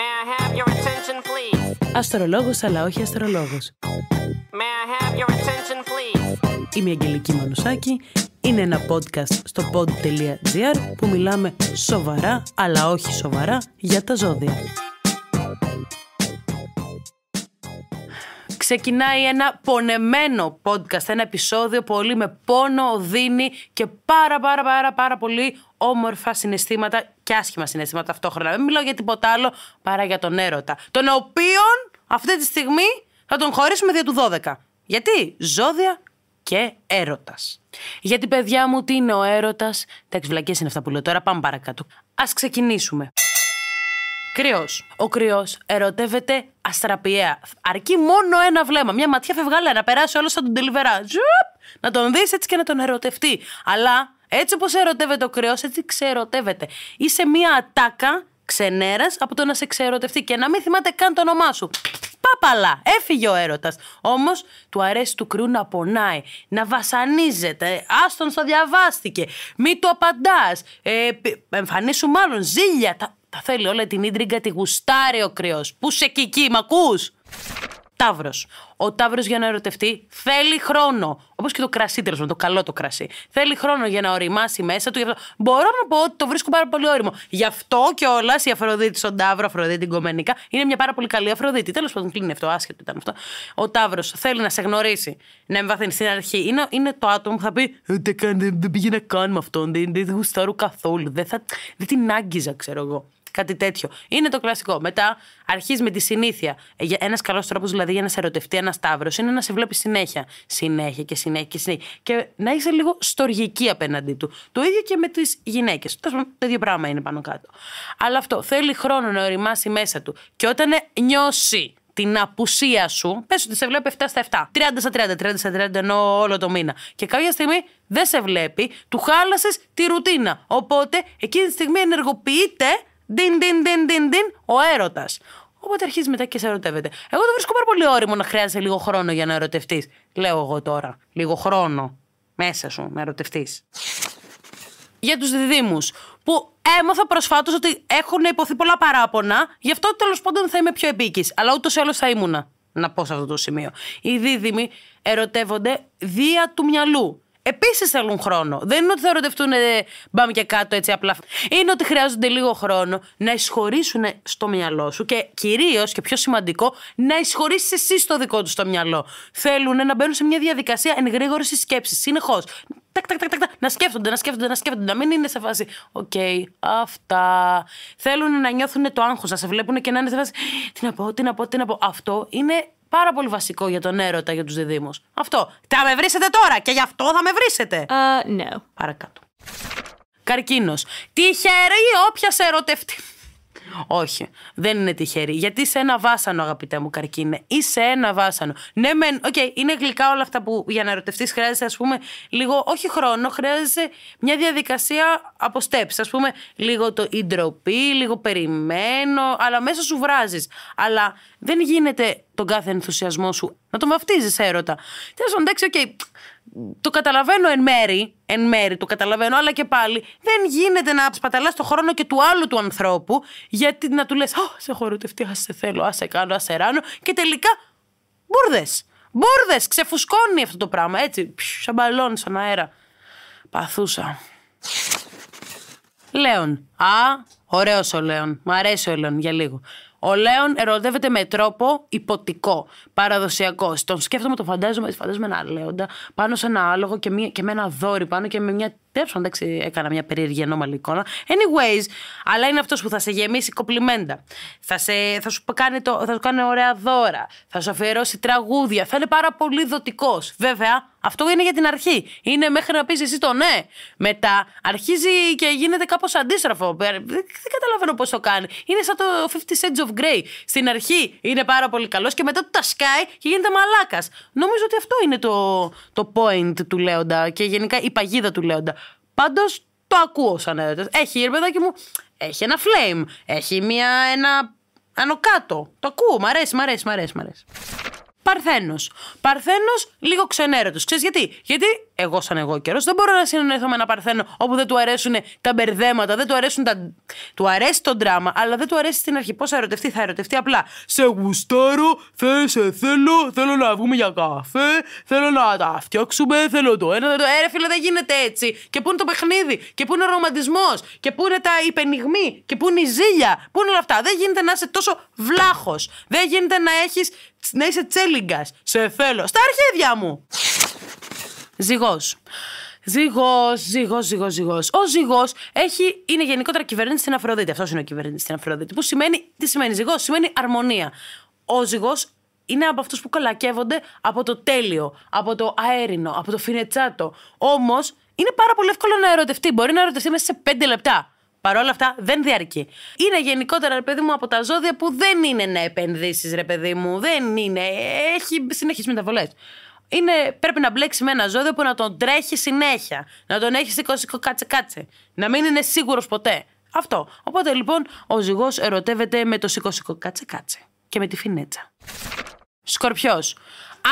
May I have your attention, please? Αστρολόγος αλλά όχι αστρολόγος. Είμαι η Αγγελική Μανουσάκη. Είναι ένα podcast στο pod.gr που μιλάμε σοβαρά αλλά όχι σοβαρά για τα ζώδια. Ξεκινάει ένα πονεμένο podcast, ένα επεισόδιο πολύ με πόνο δίνει και πάρα πάρα πάρα πάρα πολύ όμορφα συναισθήματα και άσχημα συναισθήματα ταυτόχρονα. Δεν μιλάω για τίποτα άλλο παρά για τον έρωτα. Τον οποίον αυτή τη στιγμή θα τον χωρίσουμε δια του 12. Γιατί ζώδια και έρωτας. Γιατί παιδιά μου, τι είναι ο έρωτας. Τα εξβλακίε είναι αυτά που λέω τώρα. Πάμε παρακάτω. Ας ξεκινήσουμε. Κρυός. Ο κρυός ερωτεύεται αστραπιαία. Αρκεί μόνο ένα βλέμμα. Μια ματιά φευγάλα να περάσει όλο σαν τον τελειβερά. Να τον δεις έτσι και να τον ερωτευτεί. Αλλά έτσι όπως ερωτεύεται ο κρέο, έτσι ξερωτεύεται. Είσαι μία ατάκα ξενέρας από το να σε ξερωτευτεί και να μην θυμάται καν το όνομά σου. Πάπαλα, έφυγε ο έρωτας. Όμως του αρέσει του κρυού να πονάει, να βασανίζεται. Άστον στο διαβάστηκε. Μη του απαντάς. Ε, εμφανίσου μάλλον ζήλια. Τα, θέλει όλα την ίντριγκα, τη γουστάρει ο κρυός. Πού σε κική, μακού! Ταύρος. Ο Ταύρος για να ερωτευτεί θέλει χρόνο. Όπως και το κρασί, τέλος το καλό το κρασί. Θέλει χρόνο για να οριμάσει μέσα του. αυτό... Μπορώ να πω ότι το βρίσκω πάρα πολύ όριμο. Γι' αυτό κιόλας η Αφροδίτη στον Ταύρο, Αφροδίτη Κομενικά είναι μια πάρα πολύ καλή Αφροδίτη. Τέλος πάντων, κλείνει αυτό, άσχετο ήταν αυτό. Ο Ταύρος θέλει να σε γνωρίσει, να εμβαθύνει στην αρχή. Είναι, είναι το άτομο που θα πει «Ε, Δεν πήγαινα καν με αυτόν, δεν γουστάρω καθόλου. Δεν, δεν την άγγιζα, ξέρω εγώ κάτι τέτοιο. Είναι το κλασικό. Μετά αρχίζεις με τη συνήθεια. Ε, ένας καλός τρόπος δηλαδή για να σε ερωτευτεί ένας τάβρο είναι να σε βλέπει συνέχεια. Συνέχεια και συνέχεια και συνέχεια. Και να είσαι λίγο στοργική απέναντί του. Το ίδιο και με τις γυναίκες. Το ίδιο πράγμα είναι πάνω κάτω. Αλλά αυτό θέλει χρόνο να οριμάσει μέσα του. Και όταν νιώσει την απουσία σου, πες ότι σε βλέπει 7 στα 7, 30 στα 30, 30 στα 30 ενώ όλο το μήνα. Και κάποια στιγμή δεν σε βλέπει, του χάλασες τη ρουτίνα. Οπότε εκείνη τη στιγμή ενεργοποιείται Διν, διν, διν, διν, διν, ο έρωτας. Οπότε αρχίζεις μετά και σε ερωτεύεται. Εγώ το βρίσκω πάρα πολύ όριμο να χρειάζεσαι λίγο χρόνο για να ερωτευτείς. Λέω εγώ τώρα. Λίγο χρόνο μέσα σου να ερωτευτείς. Για τους διδήμου, που έμαθα προσφάτως ότι έχουν υποθεί πολλά παράπονα, γι' αυτό τέλος πάντων θα είμαι πιο επίκης. Αλλά ούτως ή άλλως θα ήμουνα. Να πω σε αυτό το σημείο. Οι δίδυμοι ερωτεύονται δια του μυαλού επίσης θέλουν χρόνο. Δεν είναι ότι θα ερωτευτούν ε, μπαμ και κάτω έτσι απλά. Είναι ότι χρειάζονται λίγο χρόνο να εισχωρήσουν στο μυαλό σου και κυρίως και πιο σημαντικό, να εισχωρήσεις εσύ στο δικό τους το μυαλό. Θέλουν να μπαίνουν σε μια διαδικασία εν γρήγορη σκέψη συνεχώς. Τακ, τακ, τακ, τακ, να σκέφτονται, να σκέφτονται, να σκέφτονται, να μην είναι σε φάση. Οκ, okay, αυτά. Θέλουν να νιώθουν το άγχος, να σε βλέπουν και να είναι σε φάση. Τι να πω, τι να πω, τι να πω. Αυτό είναι Πάρα πολύ βασικό για τον έρωτα για τους διδήμου. Αυτό. Τα με βρίσετε τώρα και γι' αυτό θα με βρίσετε. Uh, ε, no. Ναι. Παρακάτω. Καρκίνος. Τιχερή όποια σε ερωτευτεί. Όχι. Δεν είναι τυχερή. Γιατί σε ένα βάσανο, αγαπητέ μου καρκίνε, ή σε ένα βάσανο. Ναι, μεν, οκ, okay, είναι γλυκά όλα αυτά που για να ερωτευτείς χρειάζεσαι, ας πούμε, λίγο, όχι χρόνο, χρειάζεσαι μια διαδικασία από steps. Ας πούμε, λίγο το ντροπή, λίγο περιμένω, αλλά μέσα σου βράζεις. Αλλά δεν γίνεται τον κάθε ενθουσιασμό σου να τον βαφτίζεις έρωτα. Τέλος πάντων, εντάξει, οκ, το καταλαβαίνω εν μέρη, εν μέρη το καταλαβαίνω, αλλά και πάλι δεν γίνεται να σπαταλάς το χρόνο και του άλλου του ανθρώπου, γιατί να του λες: «Ω, σε χωροτευτεί, ας σε θέλω, ας σε κάνω, ας σε ράνω. Και τελικά μπουρδες. Μπουρδες, ξεφουσκώνει αυτό το πράγμα. Έτσι, σαν μπαλόν, στον αέρα. Παθούσα. Λέων. Α, ωραίος ο Λέων. Μου αρέσει ο Λέων για λίγο. Ο Λέων ερωτεύεται με τρόπο υποτικό, παραδοσιακό. Τον σκέφτομαι, τον φαντάζομαι, φαντάζομαι ένα λέοντα πάνω σε ένα άλογο και, και με ένα δόρυ πάνω και με μια Εντάξει, έκανα μια περίεργη ανώμαλη εικόνα. Anyways, αλλά είναι αυτός που θα σε γεμίσει κοπλιμέντα. Θα, σε, θα, σου, κάνει το, θα σου κάνει ωραία δώρα. Θα σου αφιερώσει τραγούδια. Θα είναι πάρα πολύ δοτικός. Βέβαια, αυτό είναι για την αρχή. Είναι μέχρι να πεις εσύ το ναι. Μετά αρχίζει και γίνεται κάπως αντίστροφο. Ε, δεν, καταλαβαίνω πώς το κάνει. Είναι σαν το 50 Shades of Grey. Στην αρχή είναι πάρα πολύ καλός και μετά του τα σκάει και γίνεται μαλάκας. Νομίζω ότι αυτό είναι το, το point του Λέοντα και γενικά η παγίδα του Λέοντα. Πάντως το ακούω σαν έρωτα. Έχει, ρε παιδάκι μου, έχει ένα flame. Έχει μια, ένα άνω κάτω. Το ακούω. Μ' αρέσει, μ' αρέσει, μ' αρέσει. Μ αρέσει. Παρθένος. Παρθένος λίγο ξενέρωτος. Ξέρεις γιατί. Γιατί εγώ σαν εγώ καιρός. Δεν μπορώ να συνεννοηθώ με ένα παρθένο όπου δεν του αρέσουν τα μπερδέματα, δεν του αρέσουν τα. Του αρέσει το ντράμα, αλλά δεν του αρέσει στην αρχή. Πώς θα ερωτευτεί, θα ερωτευτεί απλά. Σε γουστάρω, θε, σε θέλω, θέλω να βγούμε για καφέ, θέλω να τα φτιάξουμε, θέλω το ένα, θέλω το Έρε φίλε, δεν γίνεται έτσι. Και πού είναι το παιχνίδι, και πού είναι ο ρομαντισμός, και πού είναι τα υπενιγμή και πού είναι η ζήλια, πού είναι όλα αυτά. Δεν γίνεται να είσαι τόσο βλάχος. Δεν γίνεται να έχεις. Να είσαι τσέλιγκας. Σε θέλω. Στα αρχίδια μου. Ζυγός. Ζυγός, ζυγός, ζυγός, ζυγός. Ο ζυγός είναι γενικότερα κυβερνήτη στην Αφροδίτη. Αυτός είναι ο κυβέρνησης στην Αφροδίτη. Που σημαίνει, τι σημαίνει ζυγός, σημαίνει αρμονία. Ο ζυγός είναι από αυτούς που καλακεύονται από το τέλειο, από το αέρινο, από το φινετσάτο. Όμως είναι πάρα πολύ εύκολο να ερωτευτεί. Μπορεί να ερωτευτεί μέσα σε πέντε λεπτά. Παρ' όλα αυτά δεν διαρκεί. Είναι γενικότερα, ρε παιδί μου, από τα ζώδια που δεν είναι να επενδύσεις, ρε παιδί μου. Δεν είναι. Έχει συνεχεί μεταβολές είναι, πρέπει να μπλέξεις με ένα ζώδιο που να τον τρέχεις συνέχεια. Να τον έχεις σηκώ, κάτσε, κάτσε. Να μην είναι σίγουρος ποτέ. Αυτό. Οπότε λοιπόν ο ζυγός ερωτεύεται με το σηκώ, κάτσε, κάτσε. Και με τη φινέτσα. Σκορπιός.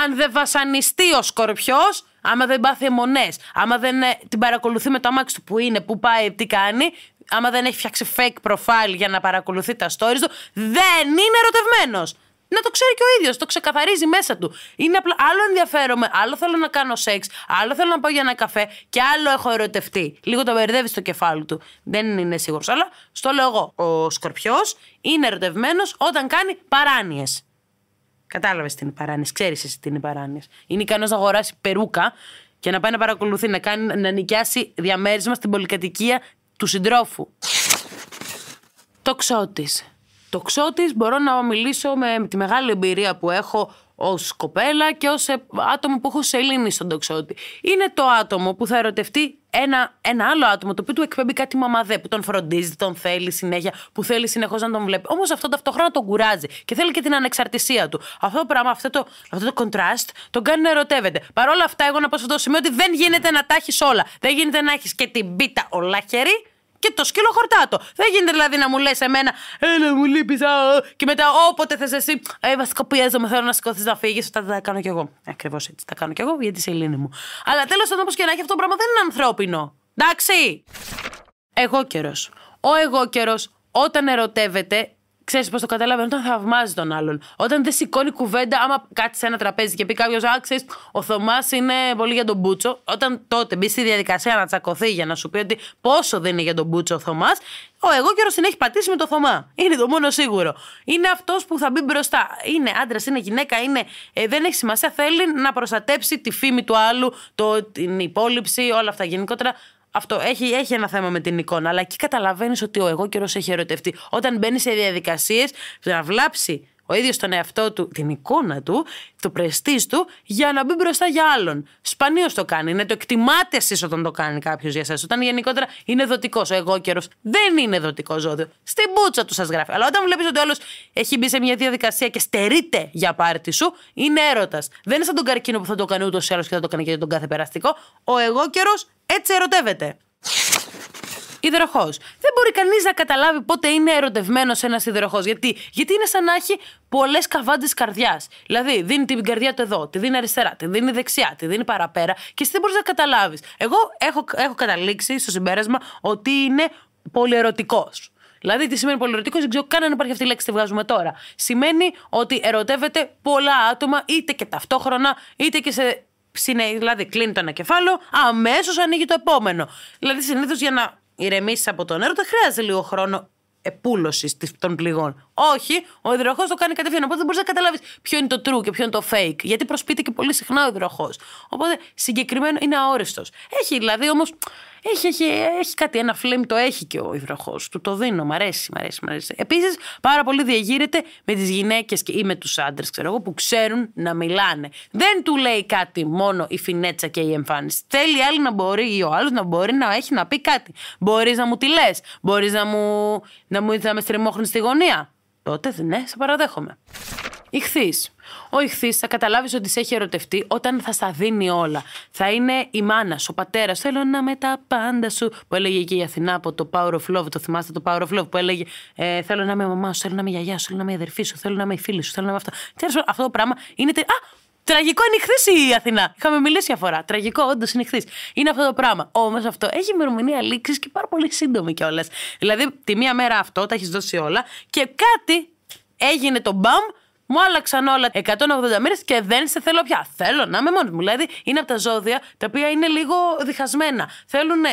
Αν δεν βασανιστεί ο σκορπιός, άμα δεν πάθει αιμονές, άμα δεν ε, την παρακολουθεί με το αμάξι του που είναι, που πάει, τι κάνει, άμα δεν έχει φτιάξει fake profile για να παρακολουθεί τα stories του, δεν είναι ερωτευμένος να το ξέρει και ο ίδιος, το ξεκαθαρίζει μέσα του. Είναι απλά, άλλο ενδιαφέρομαι, άλλο θέλω να κάνω σεξ, άλλο θέλω να πάω για ένα καφέ και άλλο έχω ερωτευτεί. Λίγο το μπερδεύεις στο κεφάλι του. Δεν είναι σίγουρος. Αλλά στο λέω εγώ. Ο Σκορπιός είναι ερωτευμένος όταν κάνει παράνοιες. Κατάλαβες τι είναι παράνοιες, ξέρεις εσύ τι είναι παράνοιες. Είναι ικανός να αγοράσει περούκα και να πάει να παρακολουθεί, να, κάνει, να νοικιάσει διαμέρισμα στην πολυκατοικία του συντρόφου. Το ξώτησε τοξότης μπορώ να μιλήσω με τη μεγάλη εμπειρία που έχω ως κοπέλα και ως ε, άτομο που έχω σελήνη στον τοξότη. Είναι το άτομο που θα ερωτευτεί ένα, ένα άλλο άτομο το οποίο του εκπέμπει κάτι μαμαδέ, που τον φροντίζει, τον θέλει συνέχεια, που θέλει συνεχώς να τον βλέπει. Όμως αυτό ταυτόχρονα τον κουράζει και θέλει και την ανεξαρτησία του. Αυτό το πράγμα, αυτό το, αυτό το contrast τον κάνει να ερωτεύεται. Παρ' όλα αυτά, εγώ να πω σε αυτό το σημείο ότι δεν γίνεται να τα έχεις όλα. Δεν γίνεται να έχεις και την πίτα ολάχερη και το σκύλο χορτάτο. Δεν γίνεται δηλαδή να μου λες εμένα, έλα «Ε, μου λείπεις, ε». και μετά όποτε θες εσύ, Ε, βασικά πιέζομαι, θέλω να σηκωθείς να φύγεις, όταν τα κάνω κι εγώ. Ε, Ακριβώς έτσι, τα κάνω κι εγώ γιατί σε Ελλήνη μου. Αλλά τέλος πάντων, όπως και να έχει, αυτό το πράγμα δεν είναι ανθρώπινο. Εντάξει. Εγώ καιρός. Ο εγώ καιρός όταν ερωτεύεται Ξέρεις πώς το καταλαβαίνω, όταν θαυμάζει τον άλλον. Όταν δεν σηκώνει κουβέντα, άμα κάτσει σε ένα τραπέζι και πει κάποιος, Α, ξέρεις, ο Θωμάς είναι πολύ για τον Μπούτσο. Όταν τότε μπει στη διαδικασία να τσακωθεί για να σου πει ότι πόσο δεν είναι για τον Μπούτσο ο Θωμάς, ο εγώ καιρός την έχει πατήσει με τον Θωμά. Είναι το μόνο σίγουρο. Είναι αυτός που θα μπει μπροστά. Είναι άντρας, είναι γυναίκα, είναι, ε, δεν έχει σημασία. Θέλει να προστατέψει τη φήμη του άλλου, το, την υπόλοιψη, όλα αυτά γενικότερα αυτό έχει, έχει ένα θέμα με την εικόνα, αλλά εκεί καταλαβαίνεις ότι ο εγώ καιρός έχει ερωτευτεί. Όταν μπαίνει σε διαδικασίες να βλάψει ο ίδιος τον εαυτό του, την εικόνα του, το πρεστής του, για να μπει μπροστά για άλλον. Σπανίως το κάνει. Είναι το εκτιμάτε εσείς όταν το κάνει κάποιος για εσά. Όταν γενικότερα είναι δοτικός. Ο εγώ καιρο δεν είναι δοτικό ζώδιο. Στην πούτσα του σας γράφει. Αλλά όταν βλέπεις ότι ο έχει μπει σε μια διαδικασία και στερείται για πάρτι σου, είναι έρωτας. Δεν είναι σαν τον καρκίνο που θα το κάνει ούτως ή άλλως και θα το κάνει και τον κάθε περαστικό. Ο εγώ καιρο έτσι ερωτεύεται. Υδροχό. Δεν μπορεί κανείς να καταλάβει πότε είναι ερωτευμένος ένας υδροχό. Γιατί? Γιατί είναι σαν να έχει πολλές καβάντε καρδιάς. Δηλαδή, δίνει την καρδιά του εδώ, τη δίνει αριστερά, τη δίνει δεξιά, τη δίνει παραπέρα και εσύ δεν μπορείς να καταλάβεις. Εγώ έχω, έχω καταλήξει στο συμπέρασμα ότι είναι πολυερωτικός. Δηλαδή, τι σημαίνει πολυερωτικός, δεν ξέρω καν αν υπάρχει αυτή η λέξη, τη βγάζουμε τώρα. Σημαίνει ότι ερωτεύεται πολλά άτομα, είτε και ταυτόχρονα, είτε και σε δηλαδή κλείνει το ένα κεφάλαιο, αμέσως ανοίγει το επόμενο. Δηλαδή συνήθως για να ηρεμήσεις από τον έρωτα χρειάζεται λίγο χρόνο επούλωσης των πληγών. Όχι, ο υδροχός το κάνει κατευθείαν. Οπότε δεν μπορείς να καταλάβεις ποιο είναι το true και ποιο είναι το fake. Γιατί προσπείται και πολύ συχνά ο υδροχός. Οπότε συγκεκριμένο είναι αόριστος. Έχει δηλαδή όμως. Έχει, έχει, έχει κάτι, ένα φλέμ το έχει και ο υδροχός. Του το δίνω, μ' αρέσει, μ' αρέσει. Μ αρέσει. Επίσης, πάρα πολύ διεγείρεται με τις γυναίκες ή με τους άντρες, ξέρω εγώ, που ξέρουν να μιλάνε. Δεν του λέει κάτι μόνο η φινέτσα και η εμφάνιση. Θέλει άλλη να μπορεί ή ο άλλος να μπορεί να έχει να πει κάτι. Μπορείς να μου τη λες, μπορείς να μου, να μου ήρθε να με στριμώχνεις στη γωνία. Τότε ναι, σε παραδέχομαι. Ιχθή. Ο ηχθή θα καταλάβεις ότι σε έχει ερωτευτεί όταν θα στα δίνει όλα. Θα είναι η μάνα, ο πατέρας. Θέλω να με τα πάντα σου. Που έλεγε και η Αθηνά από το Power of Love. Το θυμάστε το Power of Love που έλεγε «Ε, Θέλω να είμαι η μαμά σου, θέλω να είμαι η γιαγιά σου, θέλω να είμαι η αδερφή σου, θέλω να είμαι η φίλη σου, θέλω να είμαι αυτό. αυτό το πράγμα είναι. Α, Τραγικό είναι η χθε η Αθηνά. Είχαμε μιλήσει αφορά. Τραγικό, όντως είναι χθε. Είναι αυτό το πράγμα. Όμως αυτό έχει ημερομηνία λήξης και πάρα πολύ σύντομη κιόλας. Δηλαδή, τη μία μέρα αυτό τα έχεις δώσει όλα και κάτι έγινε το μπαμ. Μου άλλαξαν όλα 180 μέρε και δεν σε θέλω πια. Θέλω να είμαι μόνο. μου. Δηλαδή, είναι από τα ζώδια τα οποία είναι λίγο διχασμένα. Θέλουν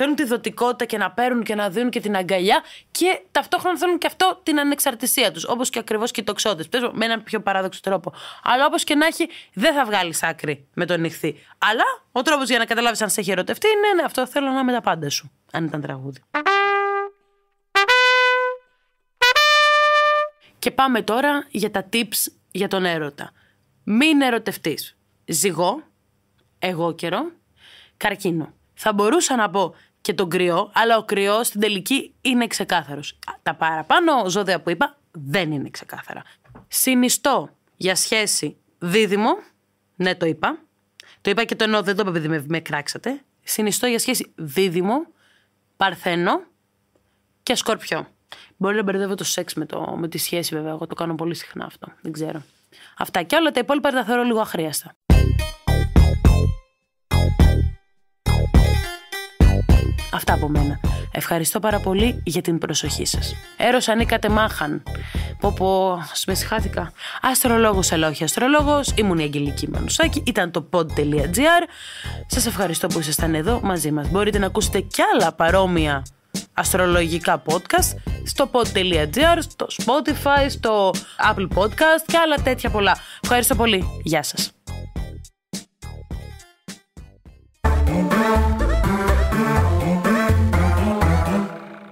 θέλουν τη δοτικότητα και να παίρνουν και να δίνουν και την αγκαλιά και ταυτόχρονα θέλουν και αυτό την ανεξαρτησία τους. Όπως και ακριβώς και οι τοξότες. με έναν πιο παράδοξο τρόπο. Αλλά όπως και να έχει, δεν θα βγάλει άκρη με τον νυχθή. Αλλά ο τρόπος για να καταλάβεις αν σε έχει ερωτευτεί είναι ναι, αυτό θέλω να με τα πάντα σου. Αν ήταν τραγούδι. Και πάμε τώρα για τα tips για τον έρωτα. Μην ερωτευτείς. Ζυγό, εγώ καιρό, καρκίνο. Θα μπορούσα να πω και τον κρυό, αλλά ο κρυό στην τελική είναι ξεκάθαρος. Τα παραπάνω ζώδια που είπα δεν είναι ξεκάθαρα. Συνιστώ για σχέση δίδυμο. Ναι, το είπα. Το είπα και το εννοώ, δεν το είπα επειδή με κράξατε. Συνιστώ για σχέση δίδυμο, παρθένο και σκορπιό. Μπορεί να μπερδεύω το σεξ με, το, με τη σχέση, βέβαια. Εγώ το κάνω πολύ συχνά αυτό. Δεν ξέρω. Αυτά και όλα τα υπόλοιπα τα θεωρώ λίγο αχρίαστα. Αυτά από μένα. Ευχαριστώ πάρα πολύ για την προσοχή σας. Έρος ανήκατε μάχαν. Πω πω, σμεσηχάθηκα. Αστρολόγος αλλά όχι αστρολόγος. Ήμουν η Αγγελική Μανουσάκη. Ήταν το pod.gr. Σας ευχαριστώ που ήσασταν εδώ μαζί μας. Μπορείτε να ακούσετε κι άλλα παρόμοια αστρολογικά podcast στο pod.gr, στο Spotify, στο Apple Podcast και άλλα τέτοια πολλά. Ευχαριστώ πολύ. Γεια σας.